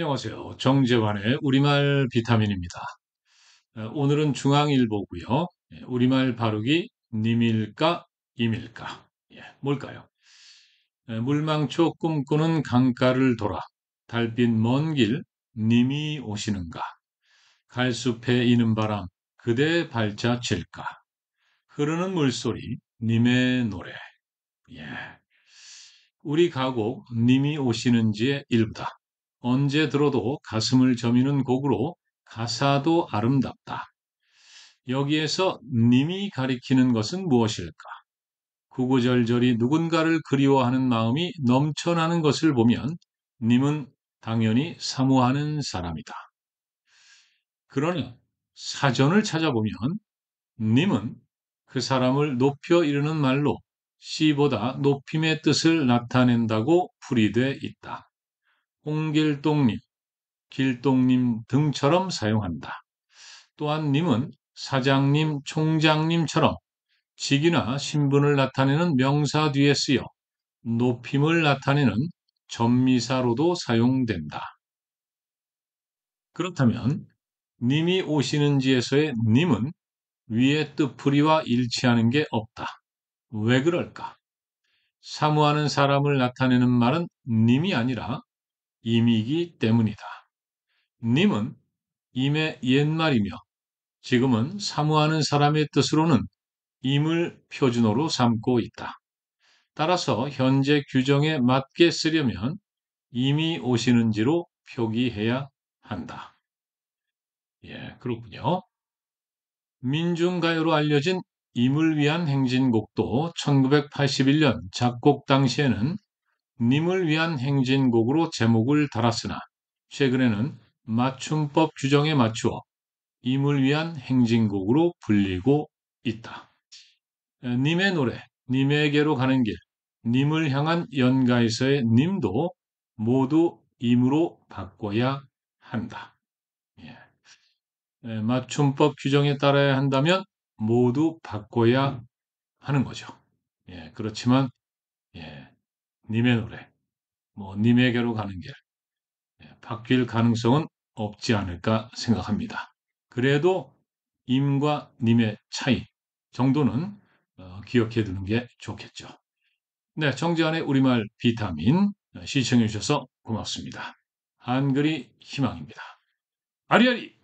안녕하세요. 정재환의 우리말 비타민입니다. 어, 오늘은 중앙일보고요. 예, 우리말 바르기 님일까 임일까 예, 뭘까요? 예, 물망초 꿈꾸는 강가를 돌아 달빛 먼 길 님이 오시는가 갈숲에 이는 바람 그대 발자칠까 흐르는 물소리 님의 노래 예. 우리 가곡 님이 오시는지의 일부다. 언제 들어도 가슴을 저미는 곡으로 가사도 아름답다. 여기에서 님이 가리키는 것은 무엇일까? 구구절절이 누군가를 그리워하는 마음이 넘쳐나는 것을 보면 님은 당연히 사모하는 사람이다. 그러나 사전을 찾아보면 님은 그 사람을 높여 이르는 말로 씨보다 높임의 뜻을 나타낸다고 풀이돼 있다. 홍길동님, 길동님 등처럼 사용한다. 또한 님은 사장님, 총장님처럼 직위나 신분을 나타내는 명사 뒤에 쓰여 높임을 나타내는 전미사로도 사용된다. 그렇다면 님이 오시는지에서의 님은 위의 뜻풀이와 일치하는 게 없다. 왜 그럴까? 사무하는 사람을 나타내는 말은 님이 아니라 임이기 때문이다. 님은 임의 옛말이며 지금은 사무하는 사람의 뜻으로는 임을 표준어로 삼고 있다. 따라서 현재 규정에 맞게 쓰려면 임이 오시는지로 표기해야 한다. 예, 그렇군요. 민중가요로 알려진 임을 위한 행진곡도 1981년 작곡 당시에는 님을 위한 행진곡으로 제목을 달았으나 최근에는 맞춤법 규정에 맞추어 임을 위한 행진곡으로 불리고 있다. 님의 노래, 님에게로 가는 길, 님을 향한 연가에서의 님도 모두 임으로 바꿔야 한다. 예. 맞춤법 규정에 따라야 한다면 모두 바꿔야 하는 거죠. 예, 그렇지만 예, 님의 노래, 뭐 님에게로 가는 길 예, 바뀔 가능성은 없지 않을까 생각합니다. 그래도 임과 님의 차이 정도는 어, 기억해 두는 게 좋겠죠. 네, 정지환의 우리말 비타민 어, 시청해 주셔서 고맙습니다. 한글이 희망입니다. 아리아리!